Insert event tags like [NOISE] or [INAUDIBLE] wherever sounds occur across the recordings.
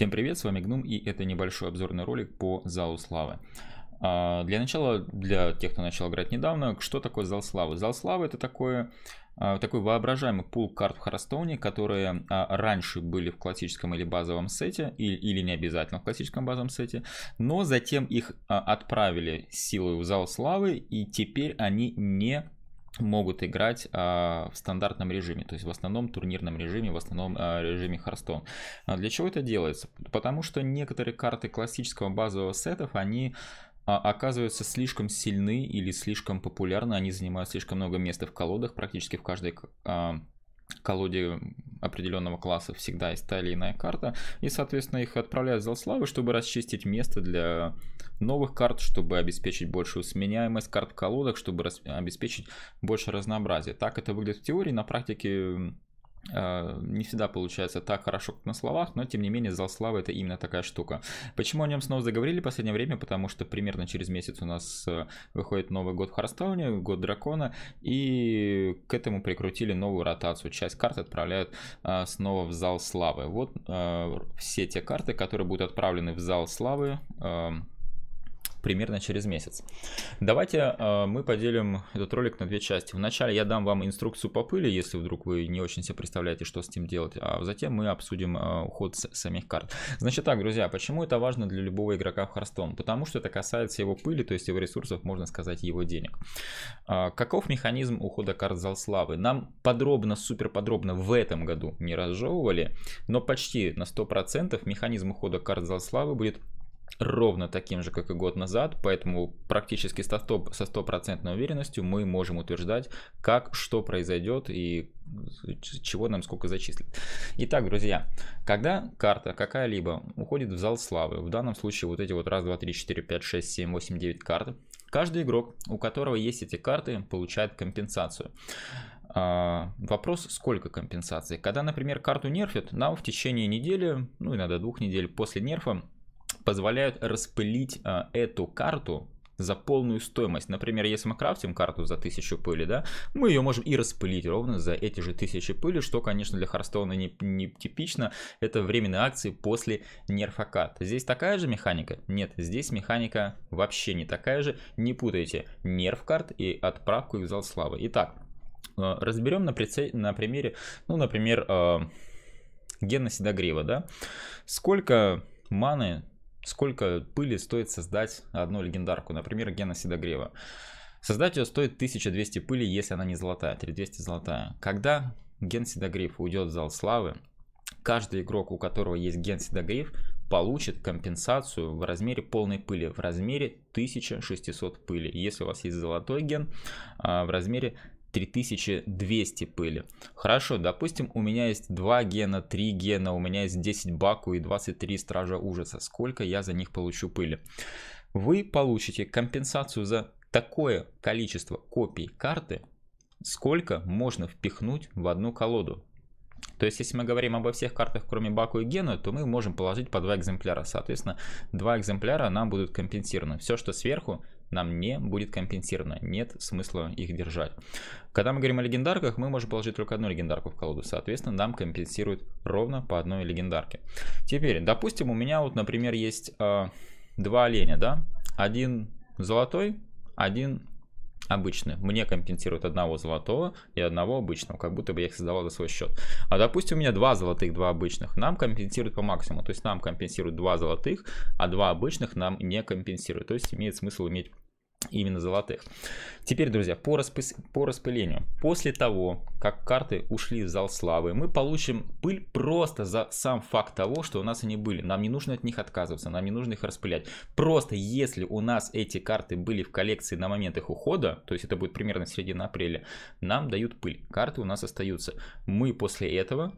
Всем привет, с вами Гнум, и это небольшой обзорный ролик по залу славы. А, для начала, для тех, кто начал играть недавно, что такое зал славы? Зал славы это такое, а, такой воображаемый пул карт в Харстоуне, которые а, раньше были в классическом или базовом сете, или, или не обязательно в классическом базовом сете, но затем их отправили силой в зал славы, и теперь они не могут играть а, в стандартном режиме, то есть в основном турнирном режиме, в основном а, режиме харстон. А для чего это делается? Потому что некоторые карты классического базового сетов, они а, оказываются слишком сильны или слишком популярны, они занимают слишком много места в колодах, практически в каждой а, колоде определенного класса всегда есть та или иная карта, и, соответственно, их отправляют за славы, чтобы расчистить место для новых карт, чтобы обеспечить большую сменяемость карт в колодах, чтобы обеспечить больше разнообразия. Так это выглядит в теории, на практике Э, не всегда получается так хорошо, как на словах, но тем не менее зал славы это именно такая штука. Почему о нем снова заговорили в последнее время? Потому что примерно через месяц у нас э, выходит Новый год в Харстоуне, год дракона, и к этому прикрутили новую ротацию. Часть карт отправляют э, снова в зал славы. Вот все те карты, которые будут отправлены в зал славы эм, примерно через месяц. Давайте э, мы поделим этот ролик на две части. Вначале я дам вам инструкцию по пыли, если вдруг вы не очень себе представляете, что с этим делать, а затем мы обсудим э, уход с самих карт. Значит так, друзья, почему это важно для любого игрока в Харстон? Потому что это касается его пыли, то есть его ресурсов, можно сказать, его денег. Э, каков механизм ухода карт зал славы? Нам подробно, супер подробно в этом году не разжевывали, но почти на 100% механизм ухода карт зал славы будет ровно таким же, как и год назад, поэтому практически со стопроцентной уверенностью мы можем утверждать, как, что произойдет и э, чего нам сколько зачислит. Итак, друзья, когда карта какая-либо уходит в зал славы, в данном случае вот эти вот 1, 2, 3, 4, 5, 6, 7, 8, 9 карт, каждый игрок, у которого есть эти карты, получает компенсацию. А, вопрос, сколько компенсации? Когда, например, карту нерфят, нам в течение недели, ну иногда двух недель после нерфа, позволяют распылить а, эту карту за полную стоимость. Например, если мы крафтим карту за 1000 пыли, да, мы ее можем и распылить ровно за эти же 1000 пыли, что, конечно, для Харстоуна не, не типично. Это временные акции после нерфа Здесь такая же механика? Нет, здесь механика вообще не такая же. Не путайте нерф карт и отправку их в зал славы. Итак, а, разберем на, прицел... на примере, ну, например, э... А, Гена Седогрева, да? Сколько маны сколько пыли стоит создать одну легендарку, например, Гена Седогрева. Создать ее стоит 1200 пыли, если она не золотая, 3200 золотая. Когда Ген Седогриф уйдет в зал славы, каждый игрок, у которого есть Ген Седогриф, получит компенсацию в размере полной пыли, в размере 1600 пыли. Если у вас есть золотой ген, а, в размере 3200 пыли. Хорошо, допустим, у меня есть 2 гена, 3 гена, у меня есть 10 баку и 23 стража ужаса. Сколько я за них получу пыли? Вы получите компенсацию за такое количество копий карты, сколько можно впихнуть в одну колоду. То есть, если мы говорим обо всех картах, кроме Баку и Гена, то мы можем положить по два экземпляра. Соответственно, два экземпляра нам будут компенсированы. Все, что сверху, нам не будет компенсировано, нет смысла их держать. Когда мы говорим о легендарках, мы можем положить только одну легендарку в колоду, соответственно, нам компенсируют ровно по одной легендарке. Теперь, допустим, у меня вот, например, есть э, два оленя, да, один золотой, один обычный. Мне компенсируют одного золотого и одного обычного, как будто бы я их создавал за свой счет. А допустим, у меня два золотых, два обычных. Нам компенсируют по максимуму. То есть нам компенсируют два золотых, а два обычных нам не компенсируют. То есть имеет смысл иметь именно золотых. Теперь, друзья, по, распы... по распылению. После того, как карты ушли в зал славы, мы получим пыль просто за сам факт того, что у нас они были. Нам не нужно от них отказываться, нам не нужно их распылять. Просто если у нас эти карты были в коллекции на момент их ухода, то есть это будет примерно середина апреля, нам дают пыль. Карты у нас остаются. Мы после этого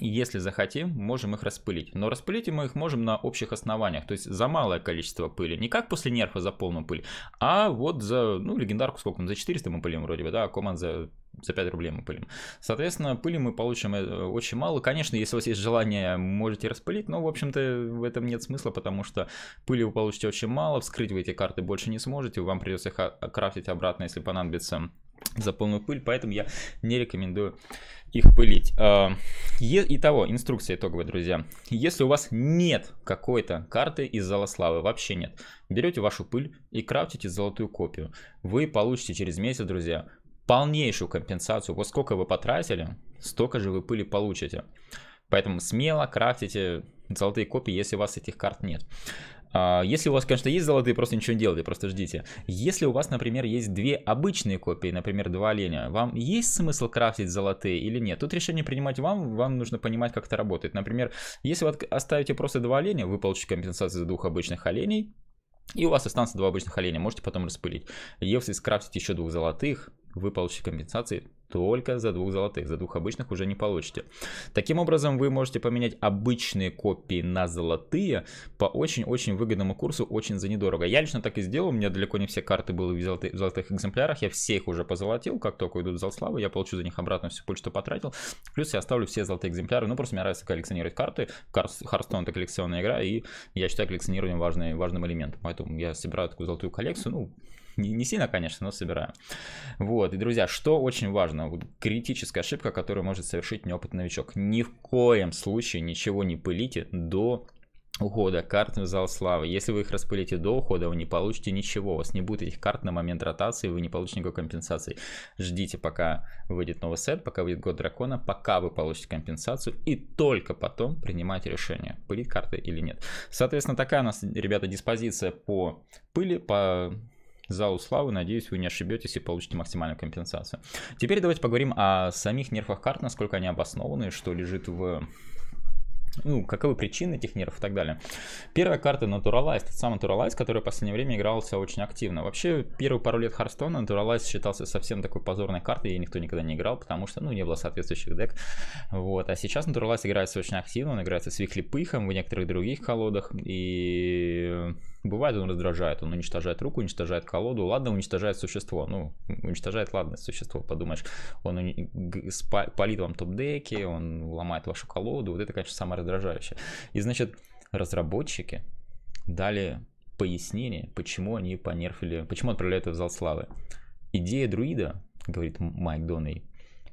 если захотим, можем их распылить. Но распылить мы их можем на общих основаниях, то есть за малое количество пыли. Не как после нерфа за полную пыль, а вот за, ну, легендарку сколько мы, за 400 мы пылим вроде бы, да, а команд за за 5 рублей мы пылим. Соответственно, пыли мы получим э, очень мало. Конечно, если у вас есть желание, можете распылить, но, в общем-то, в этом нет смысла, потому что пыли вы получите очень мало, вскрыть вы эти карты больше не сможете, вам придется их крафтить обратно, если понадобится за полную пыль, поэтому я не рекомендую их пылить. А, итого, инструкция итоговая, друзья. Если у вас нет какой-то карты из Золославы, вообще нет, берете вашу пыль и крафтите золотую копию. Вы получите через месяц, друзья, полнейшую компенсацию. Вот сколько вы потратили, столько же вы пыли получите. Поэтому смело крафтите золотые копии, если у вас этих карт нет. А, если у вас, конечно, есть золотые, просто ничего не делайте, просто ждите. Если у вас, например, есть две обычные копии, например, два оленя, вам есть смысл крафтить золотые или нет? Тут решение принимать вам, вам нужно понимать, как это работает. Например, если вы оставите просто два оленя, вы получите компенсацию за двух обычных оленей, и у вас останутся два обычных оленя, можете потом распылить. Если скрафтить еще двух золотых, вы получите компенсации только за двух золотых, за двух обычных уже не получите. Таким образом, вы можете поменять обычные копии на золотые по очень-очень выгодному курсу, очень за недорого. Я лично так и сделал, у меня далеко не все карты были в золотых, в золотых экземплярах, я все их уже позолотил, как только идут уйдут славы, я получу за них обратно всю пуль, что потратил, плюс я оставлю все золотые экземпляры, ну просто мне нравится коллекционировать карты, Харстон это коллекционная игра, и я считаю коллекционирование важным важным элементом, поэтому я собираю такую золотую коллекцию, ну, [LAUGHS] Не, не сильно, конечно, но собираю. Вот, и, друзья, что очень важно, вот, критическая ошибка, которую может совершить неопытный новичок. Ни в коем случае ничего не пылите до ухода карт в зал славы. Если вы их распылите до ухода, вы не получите ничего. У вас не будет этих карт на момент ротации, вы не получите никакой компенсации. Ждите, пока выйдет новый сет, пока выйдет год дракона, пока вы получите компенсацию, и только потом принимать решение, пылить карты или нет. Соответственно, такая у нас, ребята, диспозиция по пыли, по залу славы. Надеюсь, вы не ошибетесь и получите максимальную компенсацию. Теперь давайте поговорим о самих нерфах карт, насколько они обоснованы, что лежит в ну, каковы причины этих нервов и так далее. Первая карта Naturalize, тот самый Naturalize, который в последнее время игрался очень активно. Вообще, первые пару лет Харстона Naturalize считался совсем такой позорной картой, ей никто никогда не играл, потому что, ну, не было соответствующих дек. Вот, а сейчас Naturalize играется очень активно, он играется с Вихлепыхом в некоторых других колодах, и Бывает, он раздражает, он уничтожает руку, уничтожает колоду, ладно, уничтожает существо, ну, уничтожает, ладно, существо, подумаешь. Он уни... палит вам топ-деки, он ломает вашу колоду, вот это, конечно, самое раздражающее. И, значит, разработчики дали пояснение, почему они понерфили, почему отправляют в зал славы. Идея друида, говорит Майк Донни,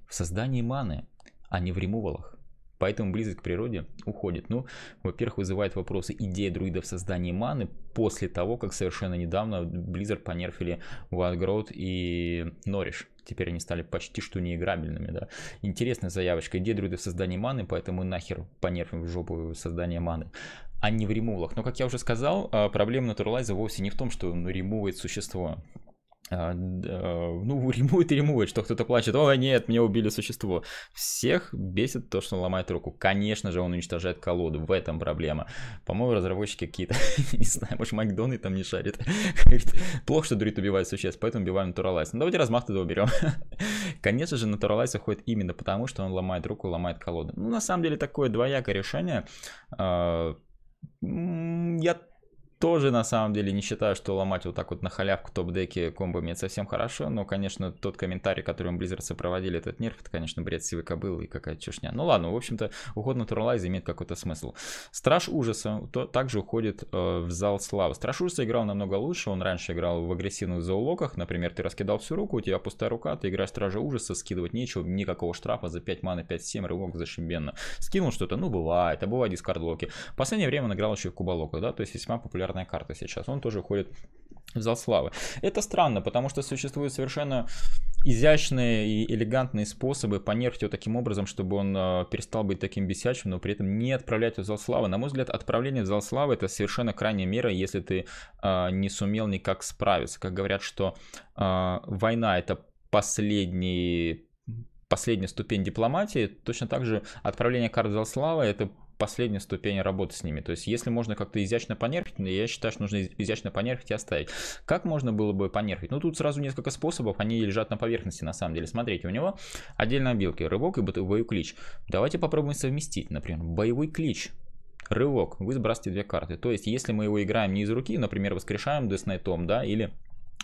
в создании маны, а не в ремувалах. Поэтому близость к природе уходит. Ну, во-первых, вызывает вопросы идея друидов создания маны после того, как совершенно недавно Blizzard понерфили Ватгрот и Нориш. Теперь они стали почти что неиграбельными, да. Интересная заявочка. Идея друидов создания маны, поэтому нахер понерфим в жопу создание маны а не в ремувлах. Но, как я уже сказал, а, проблема натуралайза вовсе не в том, что ремувает существо. А, а, ну, [LAUGHS] ремует и ремует, что кто-то плачет, о нет, меня убили существо. Всех бесит то, что он ломает руку. Конечно же, он уничтожает колоду, в этом проблема. По-моему, разработчики какие-то, [LAUGHS] не знаю, может, Макдональд там не шарит. [LAUGHS] плохо, что дурит убивает существ, поэтому убиваем натуралайз. Ну, давайте размах тогда уберем. Конечно же, натуралайз уходит именно потому, что он ломает руку, ломает колоду. Ну, на самом деле, такое двоякое решение. А, я тоже на самом деле не считаю, что ломать вот так вот на халявку топ-деки комбами это совсем хорошо, но, конечно, тот комментарий, который Близзардсы проводили этот нерф, это, конечно, бред сивый кобыл и какая чушня. Ну ладно, в общем-то, уход на Натуралайза имеет какой-то смысл. Страж Ужаса то, также уходит э, в зал славы. Страж Ужаса играл намного лучше, он раньше играл в агрессивных заулоках, например, ты раскидал всю руку, у тебя пустая рука, ты играешь Стража Ужаса, скидывать нечего, никакого штрафа за 5 маны, 5-7, рывок зашибенно. Скинул что-то, ну бывает, а бывает дискардлоки. В последнее время он играл еще в кубалоку, да, то есть весьма популярный популярная карта сейчас. Он тоже ходит в зал славы. Это странно, потому что существуют совершенно изящные и элегантные способы понерфить его таким образом, чтобы он э, перестал быть таким бесячим, но при этом не отправлять его в зал славы. На мой взгляд, отправление в зал славы это совершенно крайняя мера, если ты э, не сумел никак справиться. Как говорят, что э, война это последний последняя ступень дипломатии, точно так же отправление карт в зал славы это последняя ступень работы с ними. То есть, если можно как-то изящно понерфить, ну, я считаю, что нужно изящно понерфить и оставить. Как можно было бы понерфить? Ну, тут сразу несколько способов, они лежат на поверхности, на самом деле. Смотрите, у него отдельно обилки, рывок и боевой клич. Давайте попробуем совместить, например, боевой клич рывок, вы сбрасываете две карты. То есть, если мы его играем не из руки, например, воскрешаем Деснайтом, да, или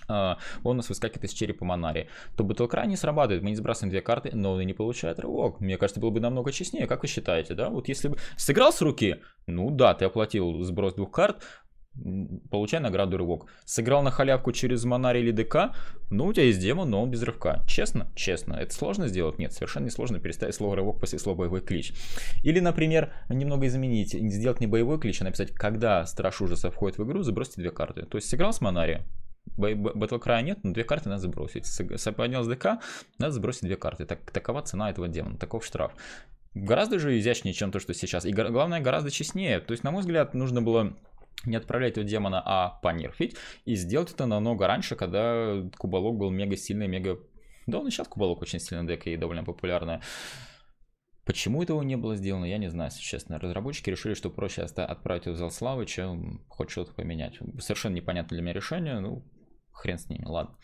Э, он у нас выскакивает из черепа Монари, то Батлкрай не срабатывает, мы не сбрасываем две карты, но он и не получает рывок. Мне кажется, было бы намного честнее, как вы считаете, да? Вот если бы сыграл с руки, ну да, ты оплатил сброс двух карт, получай награду рывок. Сыграл на халявку через Монари или ДК, ну у тебя есть демон, но он без рывка. Честно? Честно. Это сложно сделать? Нет, совершенно не сложно переставить слово рывок после слова боевой клич. Или, например, немного изменить, сделать не боевой клич, а написать, когда страж ужаса входит в игру, забросьте две карты. То есть сыграл с Монари, Батлкра нет, но две карты надо сбросить. Поднялся ДК, надо сбросить две карты. Так, такова цена этого демона, таков штраф. Гораздо же изящнее, чем то, что сейчас. И главное, гораздо честнее. То есть, на мой взгляд, нужно было не отправлять этого демона, а понерфить. И сделать это намного раньше, когда Кубалок был мега сильный, мега... Да, он и сейчас Кубалок очень сильный дек и довольно популярная. Почему этого не было сделано, я не знаю, если честно. Разработчики решили, что проще отправить его в зал славы, чем хоть что-то поменять. Совершенно непонятно для меня решение, ну, хрен с ними, ладно.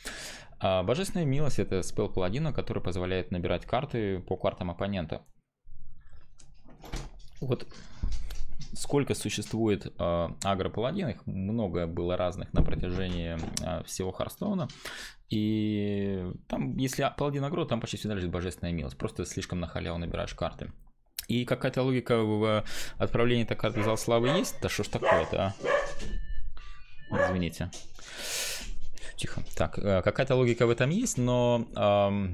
А, божественная милость это спел паладина, который позволяет набирать карты по картам оппонента. Вот сколько существует э, агро-паладин, их много было разных на протяжении а, всего Харстоуна. И там, если паладин агро, там почти всегда лежит божественная милость. Просто слишком на халяву набираешь карты. И какая-то логика в отправлении этой карты зал славы есть? Да что ж такое-то, а? Извините тихо. Так, э, какая-то логика в этом есть, но эм,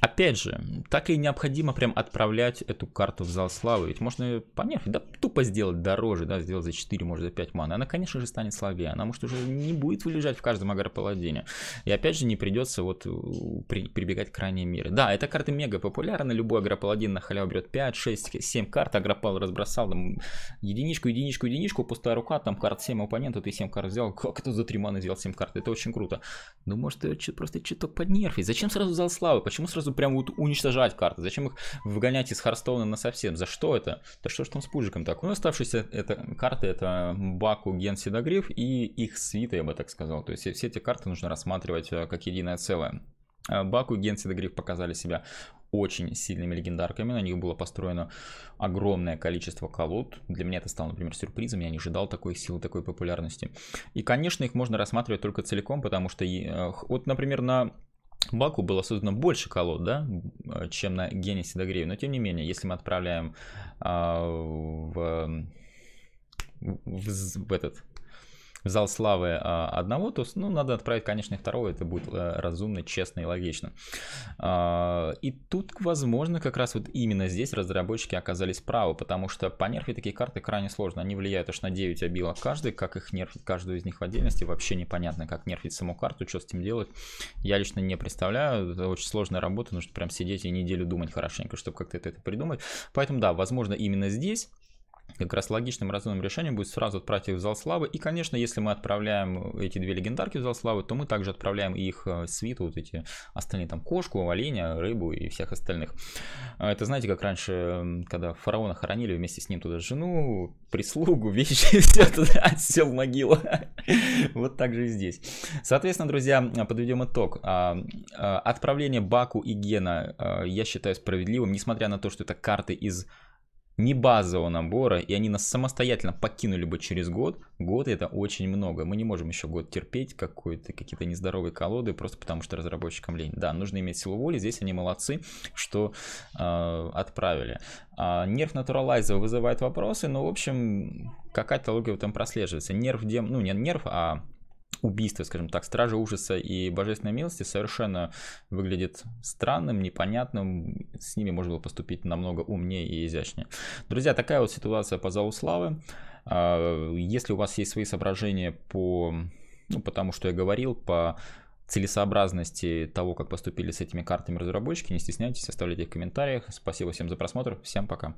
Опять же, так и необходимо прям отправлять эту карту в зал славы. Ведь можно помех, да тупо сделать дороже, да, сделать за 4, может за 5 маны. Она, конечно же, станет слабее. Она, может, уже не будет лежать в каждом агропаладине. И опять же, не придется вот э, при, прибегать к крайней мере. Да, эта карта мега популярна. Любой агрополадин на халяву берет 5, 6, 7 карт. Агропал разбросал там единичку, единичку, единичку. Пустая рука, там карт 7 оппонента, ты 7 карт взял. [LAUGHS] Как это за 3 маны взял 7 карт? Это очень круто. Ну, может, просто чуток нерфи. Зачем сразу зал славы? Почему сразу нужно прям вот уничтожать карты. Зачем их выгонять из Харстоуна на совсем? За что это? Да что ж там с Пуджиком? так? У ну, нас оставшиеся это, карты это Баку, Ген, Седогриф и их свита, я бы так сказал. То есть все эти карты нужно рассматривать э, как единое целое. А Баку и Ген Седогриф показали себя очень сильными легендарками. На них было построено огромное количество колод. Для меня это стало, например, сюрпризом. Я не ожидал такой силы, такой популярности. И, конечно, их можно рассматривать только целиком, потому что, э, вот, например, на Баку было создано больше колод, да, чем на Генесе Дагрею, но тем не менее, если мы отправляем а, в, в, в этот в зал славы а, одного, то ну, надо отправить, конечно, и второго. Это будет э, разумно, честно и логично. А, Э, и тут, возможно, как раз вот именно здесь разработчики оказались правы, потому что по нерфе такие карты крайне сложно. Они влияют аж на 9 обилок каждый, как их нерфить каждую из них в отдельности. Вообще непонятно, как нерфить саму карту, что с этим делать. Я лично не представляю. Это очень сложная работа, нужно прям сидеть и неделю думать хорошенько, чтобы как-то это, это придумать. Поэтому да, возможно, именно здесь как раз логичным разумным решением будет сразу отправить их в зал славы. И, конечно, если мы отправляем эти две легендарки в зал славы, то мы также отправляем их э, свиту, вот эти остальные там кошку, оленя, рыбу и всех остальных. А это знаете, как раньше, когда фараона хоронили вместе с ним туда жену, прислугу, [LAUGHS] вещи, все туда отсел могила. [LAUGHS] Вот так же и здесь. Соответственно, друзья, подведем итог. А, а, отправление Баку и Гена э, я считаю справедливым, несмотря на то, что это карты из не базового набора, и они нас самостоятельно покинули бы через год, год это очень много. Мы не можем еще год терпеть какой-то какие-то нездоровые колоды, просто потому что разработчикам лень. Да, нужно иметь силу воли, здесь они молодцы, что э, отправили. А нерв натуралайза вызывает вопросы, но, в общем, какая-то логика в этом прослеживается. Нерв дем... ну не нерв, а убийства, скажем так, стражи ужаса и божественной милости совершенно выглядит странным, непонятным. С ними можно было поступить намного умнее и изящнее. Друзья, такая вот ситуация по залу славы. А, если у вас есть свои соображения по, ну, по тому, что я говорил, по целесообразности того, как поступили с этими картами разработчики, не стесняйтесь, оставляйте их в комментариях. Спасибо всем за просмотр, всем пока.